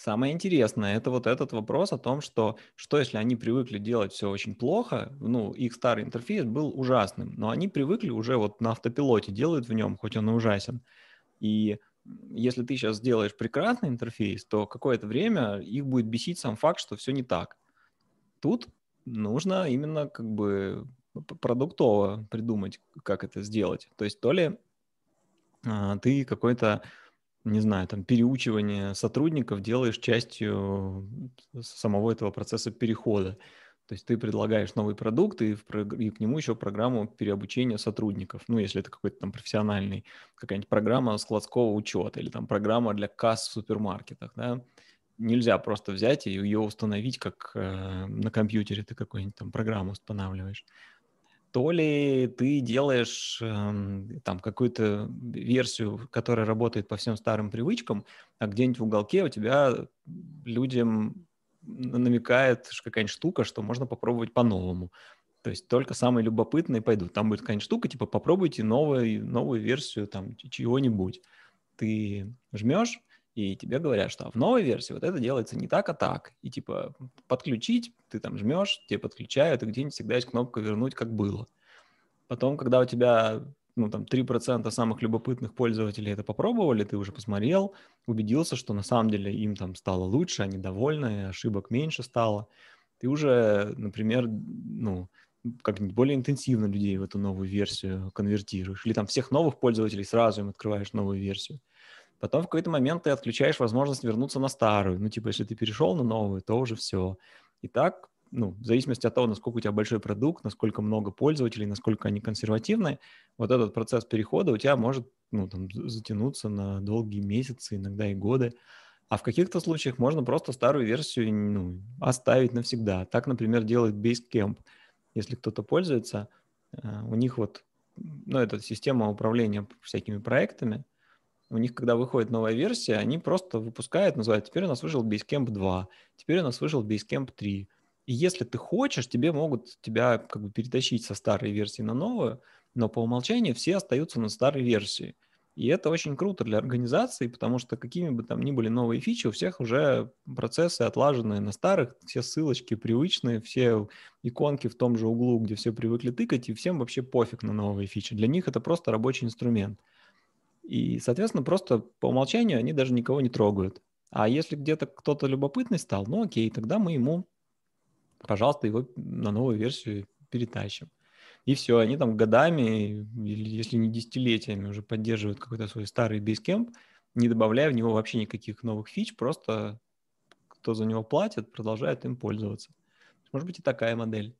Самое интересное, это вот этот вопрос о том, что что если они привыкли делать все очень плохо, ну, их старый интерфейс был ужасным, но они привыкли уже вот на автопилоте, делают в нем, хоть он и ужасен. И если ты сейчас сделаешь прекрасный интерфейс, то какое-то время их будет бесить сам факт, что все не так. Тут нужно именно как бы продуктово придумать, как это сделать. То есть то ли а, ты какой-то не знаю, там, переучивание сотрудников делаешь частью самого этого процесса перехода. То есть ты предлагаешь новый продукт и, прог... и к нему еще программу переобучения сотрудников. Ну, если это какой-то там профессиональный, какая-нибудь программа складского учета или там программа для касс в супермаркетах, да, нельзя просто взять и ее установить, как э, на компьютере ты какую-нибудь там программу устанавливаешь то ли ты делаешь э, там какую-то версию, которая работает по всем старым привычкам, а где-нибудь в уголке у тебя людям намекает какая-нибудь штука, что можно попробовать по-новому. То есть только самые любопытные пойдут. Там будет какая-нибудь штука, типа попробуйте новую, новую версию там чего-нибудь. Ты жмешь, и тебе говорят, что «А в новой версии вот это делается не так, а так. И типа подключить, ты там жмешь, тебе подключают, и где-нибудь всегда есть кнопка вернуть, как было. Потом, когда у тебя ну, там, 3% самых любопытных пользователей это попробовали, ты уже посмотрел, убедился, что на самом деле им там стало лучше, они довольны, ошибок меньше стало. Ты уже, например, ну, как-нибудь более интенсивно людей в эту новую версию конвертируешь. Или там всех новых пользователей сразу им открываешь новую версию. Потом в какой-то момент ты отключаешь возможность вернуться на старую. Ну, типа, если ты перешел на новую, то уже все. И так, ну, в зависимости от того, насколько у тебя большой продукт, насколько много пользователей, насколько они консервативны, вот этот процесс перехода у тебя может, ну, там, затянуться на долгие месяцы, иногда и годы. А в каких-то случаях можно просто старую версию ну, оставить навсегда. Так, например, делает Basecamp. Если кто-то пользуется, э, у них вот ну, это система управления всякими проектами – у них, когда выходит новая версия, они просто выпускают, называют, теперь у нас вышел Basecamp 2, теперь у нас вышел Basecamp 3. И если ты хочешь, тебе могут тебя как бы перетащить со старой версии на новую, но по умолчанию все остаются на старой версии. И это очень круто для организации, потому что какими бы там ни были новые фичи, у всех уже процессы отлаженные на старых, все ссылочки привычные, все иконки в том же углу, где все привыкли тыкать, и всем вообще пофиг на новые фичи. Для них это просто рабочий инструмент. И, соответственно, просто по умолчанию они даже никого не трогают. А если где-то кто-то любопытный стал, ну окей, тогда мы ему, пожалуйста, его на новую версию перетащим. И все, они там годами, или если не десятилетиями, уже поддерживают какой-то свой старый бейскемп, не добавляя в него вообще никаких новых фич, просто кто за него платит, продолжает им пользоваться. Может быть и такая модель.